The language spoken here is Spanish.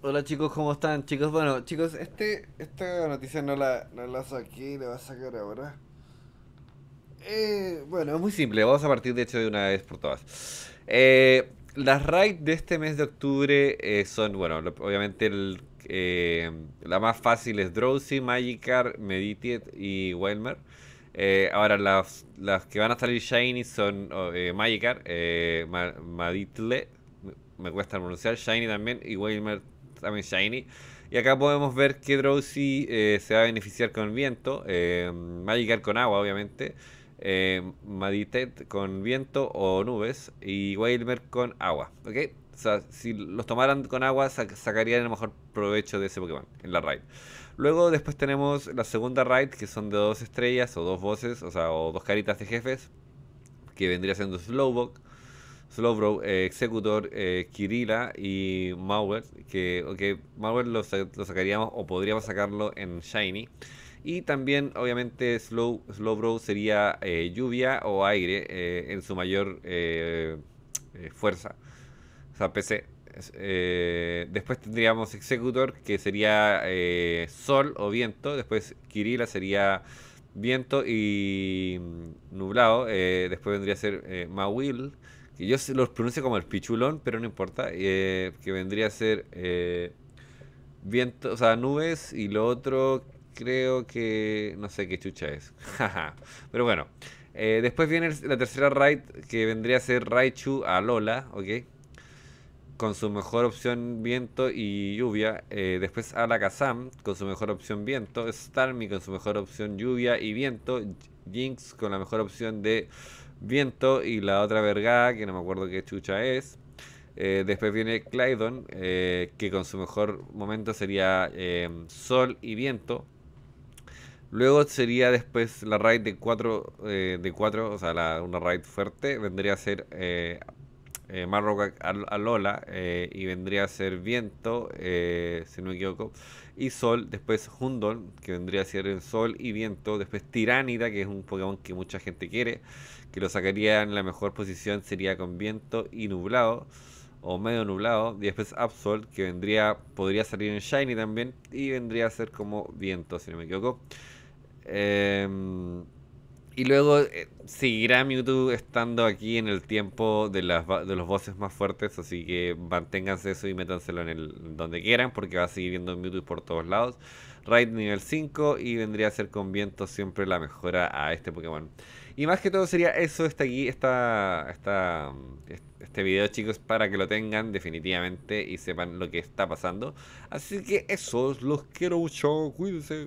Hola chicos, ¿cómo están? Chicos, bueno, chicos, este, esta noticia no la, no la saqué, la voy a sacar ahora. Eh, bueno, es muy simple, vamos a partir de hecho de una vez por todas. Eh, las raids de este mes de octubre eh, son, bueno, obviamente el, eh, la más fácil es Drowsy, Magikarp, Meditiet y Wilmer. ahora las, las, que van a salir shiny son oh, Magikarp, Maditle, me cuesta pronunciar, shiny también, y Wilmer también shiny. Y acá podemos ver que Drowsy eh, se va a beneficiar con viento, eh, con agua, obviamente, eh, Maditet con viento o nubes y Wailmer con agua, ¿ok? O sea, si los tomaran con agua, sacarían el mejor provecho de ese Pokémon en la raid. Luego, después tenemos la segunda raid, que son de dos estrellas o dos voces, o sea, o dos caritas de jefes, que vendría siendo Slowbok, Slowbro, Executor, eh, eh, Kirila y Mauer, que Mauer lo, sacaríamos o podríamos sacarlo en Shiny. Y también, obviamente, Slow, Slowbro sería eh, lluvia o aire en su mayor fuerza. O sea, PC. después tendríamos Executor, que sería sol o viento. Después Kirila sería viento y mm, nublado. después vendría a ser Mawil que yo los pronuncio como el pichulón, pero no importa, eh, que vendría a ser eh, viento, o sea, nubes y lo otro creo que no sé qué chucha es. pero bueno, eh, después viene la tercera raid que vendría a ser Raichu a Lola, Con su mejor opción viento y lluvia. después Alakazam con su mejor opción viento. Starmie con su mejor opción lluvia y viento. Jinx con la mejor opción de Viento y la otra vergada, que no me acuerdo qué chucha es. Eh, después viene Clydon, eh, que con su mejor momento sería em, Sol y Viento. Luego sería después la raid de 4, eh, de cuatro, o sea, una raid fuerte, vendría a ser eh, Marroca a, Lola eh, y vendría a ser Viento, eh, si no me equivoco, y Sol, después Hundol, que vendría a ser el Sol y Viento, después Tiránida, que es un Pokémon que mucha gente quiere, que lo sacaría en la mejor posición sería con Viento y Nublado o medio nublado, y después Absol, que vendría, podría salir en Shiny también, y vendría a ser como viento, si no me equivoco. Eh, y luego eh, seguirá Mewtwo estando aquí en el tiempo de, las, de los voces más fuertes, así que manténganse eso y métanselo en el donde quieran, porque va a seguir viendo Mewtwo por todos lados. Raid nivel 5 y vendría a ser con viento siempre la mejora a este Pokémon. Y más que todo sería eso, está aquí, está, está, este video chicos, para que lo tengan definitivamente y sepan lo que está pasando. Así que eso, los quiero mucho, cuídense.